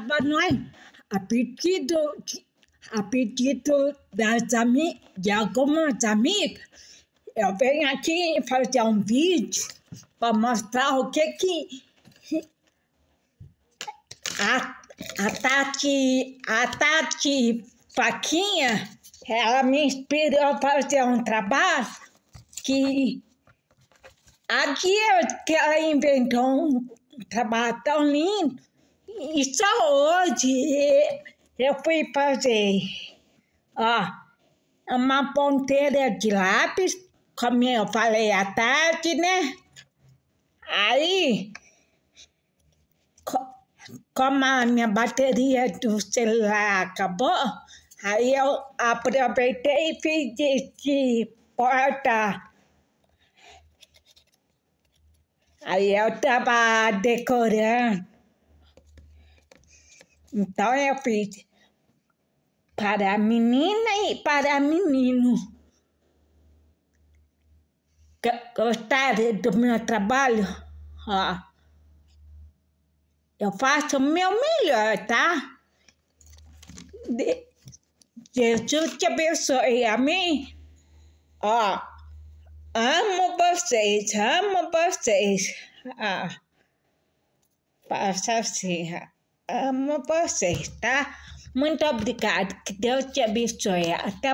estava a pedido, a das, de algumas amigas, eu venho aqui fazer um vídeo para mostrar o que que a, a Tati, a Tati Faquinha, ela me inspirou a fazer um trabalho que aqui é que ela inventou um trabalho tão lindo, e só hoje eu fui fazer ó, uma ponteira de lápis, como eu falei à tarde, né? Aí, como a minha bateria do celular acabou, aí eu aproveitei e fiz de porta. Aí eu estava decorando então é eu fiz para menina e para menino. Gostaram do meu trabalho? Ó, eu faço o meu melhor, tá? De Jesus te abençoe, amém? Ó, amo vocês, amo vocês. Ah, passa assim, Amo vocês, tá? Muito obrigado. Que Deus te abençoe. Até a